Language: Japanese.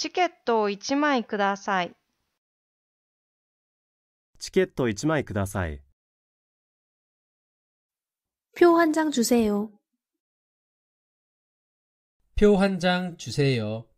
チケットを1枚ください。チケット1枚ください。표한장주세요표한장주세요